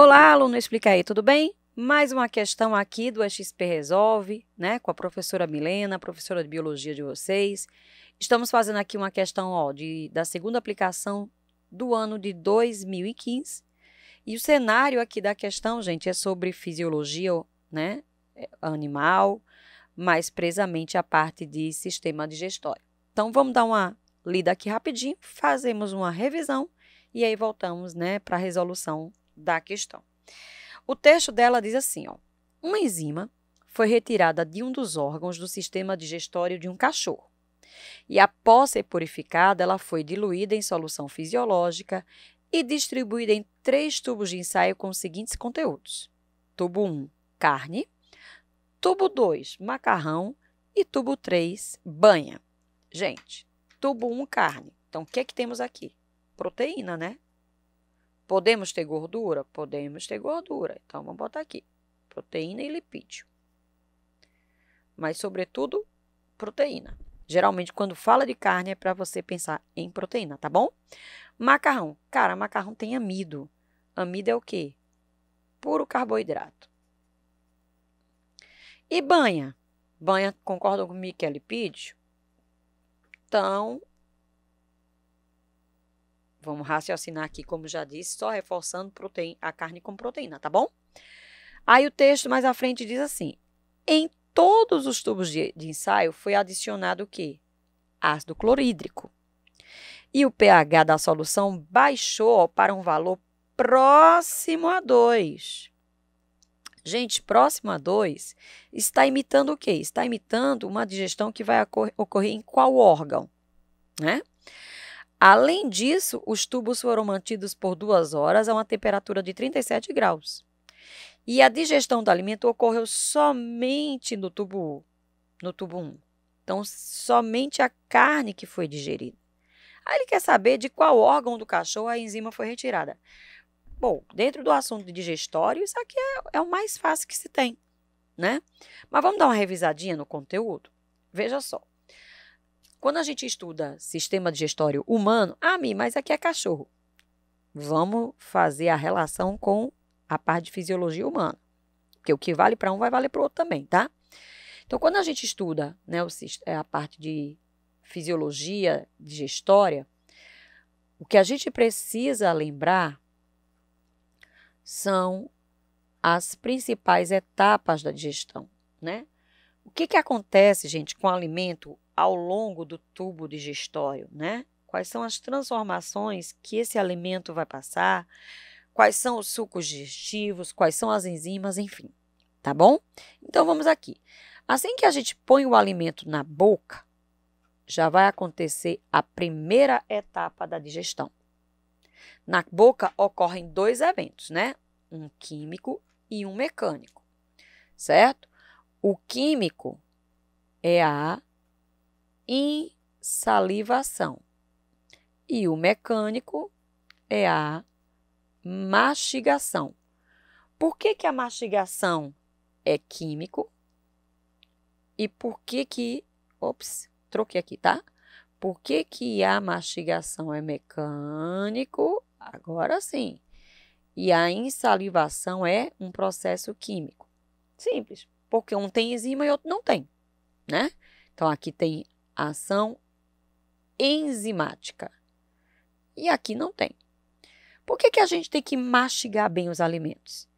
Olá, aluno Explica aí, tudo bem? Mais uma questão aqui do XP Resolve, né, com a professora Milena, professora de biologia de vocês. Estamos fazendo aqui uma questão ó, de, da segunda aplicação do ano de 2015. E o cenário aqui da questão, gente, é sobre fisiologia né, é, animal, mais presamente a parte de sistema digestório. Então, vamos dar uma lida aqui rapidinho, fazemos uma revisão e aí voltamos né, para a resolução da questão. O texto dela diz assim: ó, uma enzima foi retirada de um dos órgãos do sistema digestório de um cachorro. E após ser purificada, ela foi diluída em solução fisiológica e distribuída em três tubos de ensaio com os seguintes conteúdos: tubo 1, carne, tubo 2, macarrão e tubo 3, banha. Gente, tubo 1, carne. Então, o que é que temos aqui? Proteína, né? Podemos ter gordura? Podemos ter gordura. Então, vamos botar aqui: proteína e lipídio. Mas, sobretudo, proteína. Geralmente, quando fala de carne, é para você pensar em proteína, tá bom? Macarrão. Cara, macarrão tem amido. Amido é o quê? Puro carboidrato. E banha? Banha, concordam comigo que é lipídio? Então, Vamos raciocinar aqui, como já disse, só reforçando proteína, a carne com proteína, tá bom? Aí o texto mais à frente diz assim: em todos os tubos de, de ensaio foi adicionado o quê? Ácido clorídrico. E o pH da solução baixou para um valor próximo a 2. Gente, próximo a 2 está imitando o quê? Está imitando uma digestão que vai ocorrer em qual órgão? Né? Além disso, os tubos foram mantidos por duas horas a uma temperatura de 37 graus. E a digestão do alimento ocorreu somente no tubo, no tubo 1. Então, somente a carne que foi digerida. Aí ele quer saber de qual órgão do cachorro a enzima foi retirada. Bom, dentro do assunto de digestório, isso aqui é, é o mais fácil que se tem, né? Mas vamos dar uma revisadinha no conteúdo? Veja só. Quando a gente estuda sistema digestório humano, ah, Mi, mas aqui é cachorro. Vamos fazer a relação com a parte de fisiologia humana. Porque o que vale para um vai valer para o outro também, tá? Então, quando a gente estuda né, é a parte de fisiologia digestória, o que a gente precisa lembrar são as principais etapas da digestão, né? O que, que acontece, gente, com o alimento ao longo do tubo digestório, né? Quais são as transformações que esse alimento vai passar? Quais são os sucos digestivos? Quais são as enzimas? Enfim, tá bom? Então vamos aqui. Assim que a gente põe o alimento na boca, já vai acontecer a primeira etapa da digestão. Na boca ocorrem dois eventos, né? Um químico e um mecânico, certo? O químico é a insalivação. E o mecânico é a mastigação. Por que, que a mastigação é químico? E por que que... Ops, troquei aqui, tá? Por que, que a mastigação é mecânico? Agora sim. E a insalivação é um processo químico. Simples. Porque um tem enzima e outro não tem, né? Então, aqui tem ação enzimática. E aqui não tem. Por que, que a gente tem que mastigar bem os alimentos?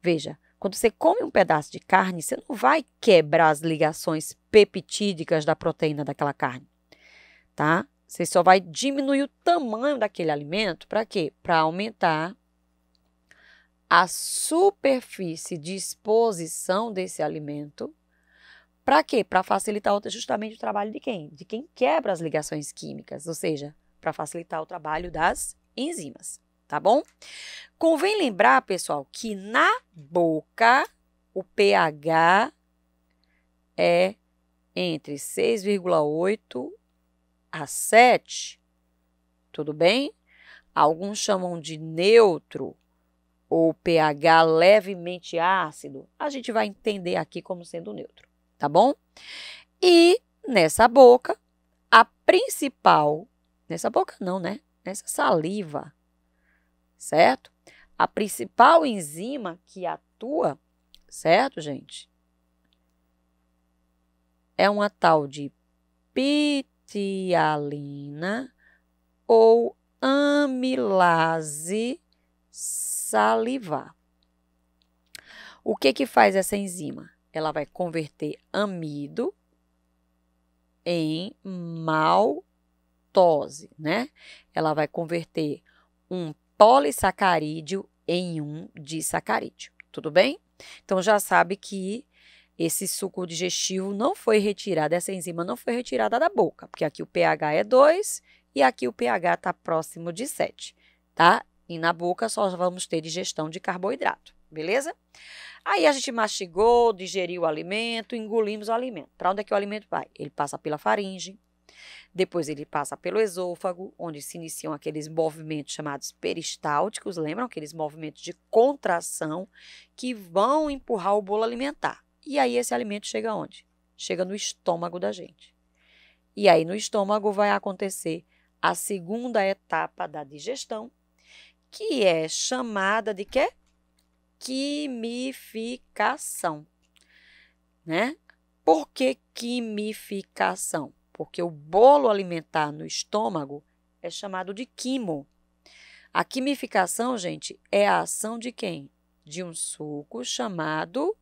Veja, quando você come um pedaço de carne, você não vai quebrar as ligações peptídicas da proteína daquela carne, tá? Você só vai diminuir o tamanho daquele alimento para quê? Para aumentar a superfície de exposição desse alimento para quê? Para facilitar justamente o trabalho de quem? De quem quebra as ligações químicas, ou seja, para facilitar o trabalho das enzimas, tá bom? Convém lembrar, pessoal, que na boca o pH é entre 6,8 a 7, tudo bem? Alguns chamam de neutro ou pH levemente ácido. A gente vai entender aqui como sendo neutro tá bom? E nessa boca, a principal, nessa boca não, né? Nessa saliva, certo? A principal enzima que atua, certo, gente? É uma tal de pitialina ou amilase salivar. O que que faz essa enzima? ela vai converter amido em maltose, né? Ela vai converter um polissacarídeo em um disacarídeo, tudo bem? Então já sabe que esse suco digestivo não foi retirado, essa enzima não foi retirada da boca, porque aqui o pH é 2 e aqui o pH está próximo de 7, tá? E na boca só vamos ter digestão de carboidrato beleza? Aí a gente mastigou, digeriu o alimento, engolimos o alimento. Para onde é que o alimento vai? Ele passa pela faringe, depois ele passa pelo esôfago, onde se iniciam aqueles movimentos chamados peristálticos, lembram? Aqueles movimentos de contração que vão empurrar o bolo alimentar. E aí esse alimento chega onde? Chega no estômago da gente. E aí no estômago vai acontecer a segunda etapa da digestão, que é chamada de quê? quimificação, né? Por que quimificação? Porque o bolo alimentar no estômago é chamado de quimo. A quimificação, gente, é a ação de quem? De um suco chamado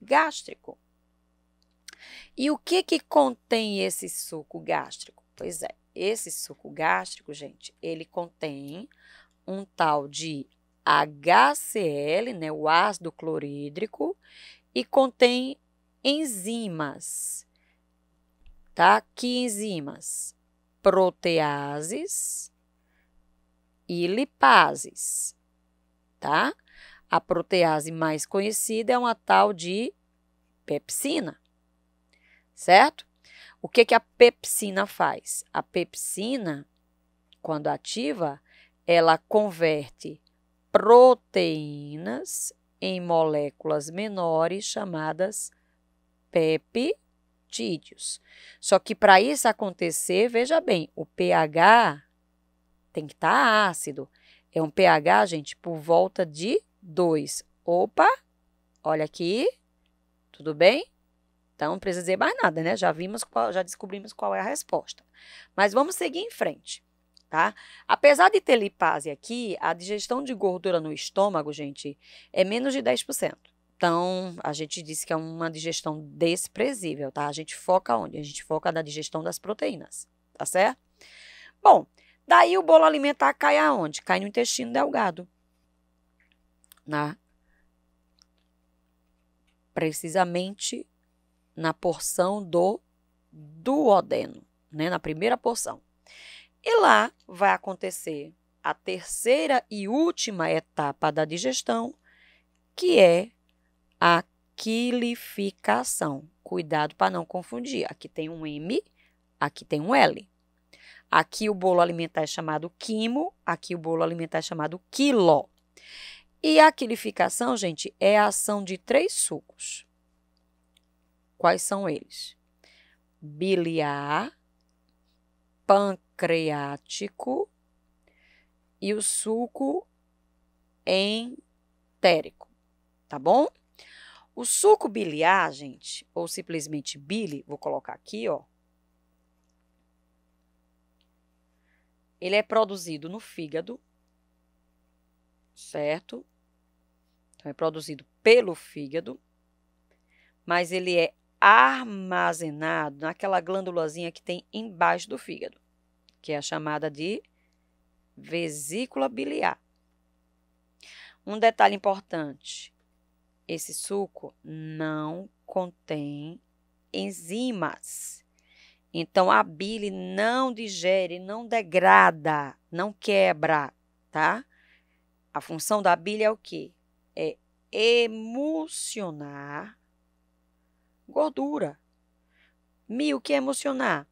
gástrico. E o que que contém esse suco gástrico? Pois é, esse suco gástrico, gente, ele contém um tal de HCl, né, o ácido clorídrico, e contém enzimas. Tá? Que enzimas? Proteases e lipases. Tá? A protease mais conhecida é uma tal de pepsina, certo? O que, que a pepsina faz? A pepsina, quando ativa, ela converte proteínas em moléculas menores chamadas peptídeos. Só que para isso acontecer, veja bem, o pH tem que estar tá ácido. É um pH, gente, por volta de 2. Opa, olha aqui, tudo bem? Então, não precisa dizer mais nada, né? Já vimos, já descobrimos qual é a resposta. Mas vamos seguir em frente tá? Apesar de ter lipase aqui, a digestão de gordura no estômago, gente, é menos de 10%. Então, a gente disse que é uma digestão desprezível, tá? A gente foca onde? A gente foca na digestão das proteínas, tá certo? Bom, daí o bolo alimentar cai aonde? Cai no intestino delgado, na né? precisamente na porção do duodeno, né? Na primeira porção. E lá vai acontecer a terceira e última etapa da digestão, que é a quilificação. Cuidado para não confundir. Aqui tem um M, aqui tem um L. Aqui o bolo alimentar é chamado quimo, aqui o bolo alimentar é chamado quilo. E a quilificação, gente, é a ação de três sucos. Quais são eles? Biliar, pancreas creático e o suco entérico, tá bom? O suco biliar, gente, ou simplesmente bile, vou colocar aqui, ó. Ele é produzido no fígado, certo? Então, é produzido pelo fígado, mas ele é armazenado naquela glândulazinha que tem embaixo do fígado que é a chamada de vesícula biliar. Um detalhe importante: esse suco não contém enzimas. Então a bile não digere, não degrada, não quebra, tá? A função da bile é o quê? É emulsionar gordura. Mi, o que é emulsionar?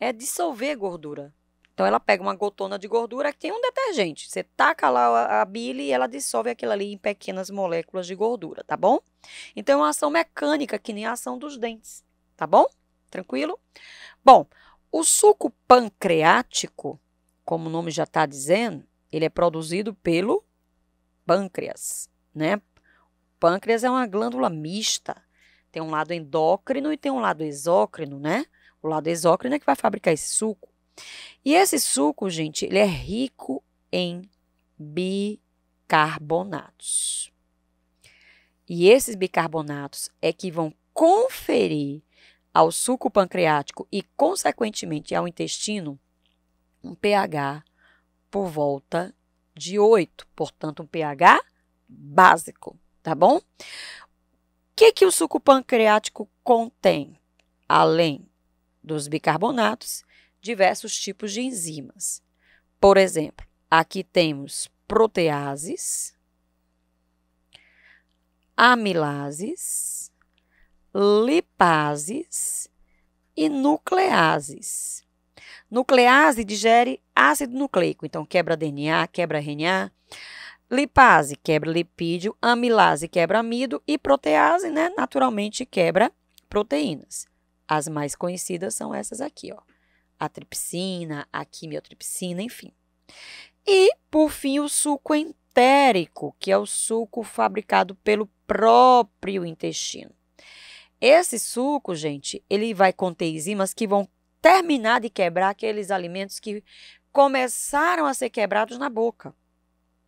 É dissolver gordura. Então ela pega uma gotona de gordura que tem um detergente. Você taca lá a bile e ela dissolve aquilo ali em pequenas moléculas de gordura, tá bom? Então é uma ação mecânica que nem a ação dos dentes, tá bom? Tranquilo? Bom, o suco pancreático, como o nome já está dizendo, ele é produzido pelo pâncreas, né? O pâncreas é uma glândula mista. Tem um lado endócrino e tem um lado exócrino, né? O lado exócrino é que vai fabricar esse suco. E esse suco, gente, ele é rico em bicarbonatos. E esses bicarbonatos é que vão conferir ao suco pancreático e, consequentemente, ao intestino um pH por volta de 8, portanto, um pH básico, tá bom? O que, que o suco pancreático contém? Além dos bicarbonatos, diversos tipos de enzimas. Por exemplo, aqui temos proteases, amilases, lipases e nucleases. Nuclease digere ácido nucleico, então quebra DNA, quebra RNA. Lipase quebra lipídio, amilase quebra amido e protease, né, naturalmente quebra proteínas. As mais conhecidas são essas aqui, ó a tripsina, a quimiotripsina, enfim. E, por fim, o suco entérico, que é o suco fabricado pelo próprio intestino. Esse suco, gente, ele vai conter enzimas que vão terminar de quebrar aqueles alimentos que começaram a ser quebrados na boca,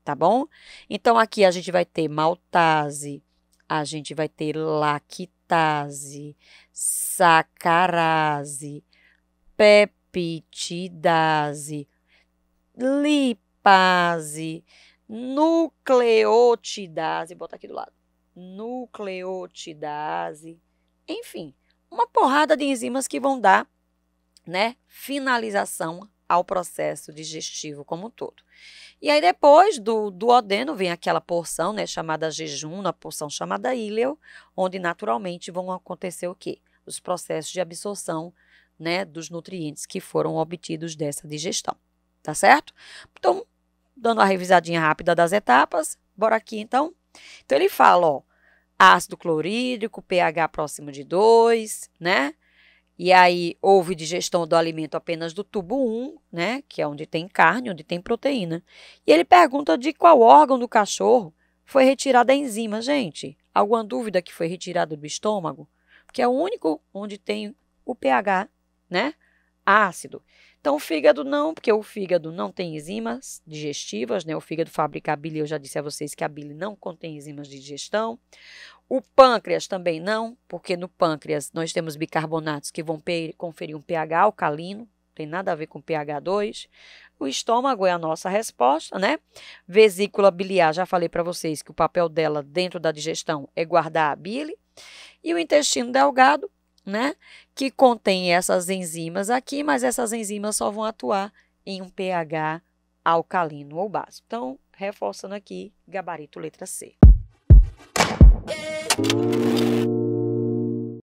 tá bom? Então aqui a gente vai ter maltase, a gente vai ter lactase, sacarase, peptase, peptidase, lipase, nucleotidase, bota aqui do lado, nucleotidase, enfim, uma porrada de enzimas que vão dar, né, finalização ao processo digestivo como um todo. E aí depois do duodeno vem aquela porção, né, chamada jejum, na porção chamada íleo, onde naturalmente vão acontecer o quê? Os processos de absorção né, dos nutrientes que foram obtidos dessa digestão, tá certo? Então, dando uma revisadinha rápida das etapas, bora aqui então. Então ele fala, ó, ácido clorídrico, pH próximo de 2, né? E aí houve digestão do alimento apenas do tubo 1, né, que é onde tem carne, onde tem proteína. E ele pergunta de qual órgão do cachorro foi retirada a enzima, gente. Alguma dúvida que foi retirada do estômago? Porque é o único onde tem o pH né? Ácido. Então, o fígado não, porque o fígado não tem enzimas digestivas, né? O fígado fabrica a bile, eu já disse a vocês que a bile não contém enzimas de digestão. O pâncreas também não, porque no pâncreas nós temos bicarbonatos que vão conferir um pH alcalino, tem nada a ver com pH 2. O estômago é a nossa resposta, né? Vesícula biliar, já falei para vocês que o papel dela dentro da digestão é guardar a bile. E o intestino delgado, né? Que contém essas enzimas aqui, mas essas enzimas só vão atuar em um pH alcalino ou básico. Então, reforçando aqui, gabarito letra C.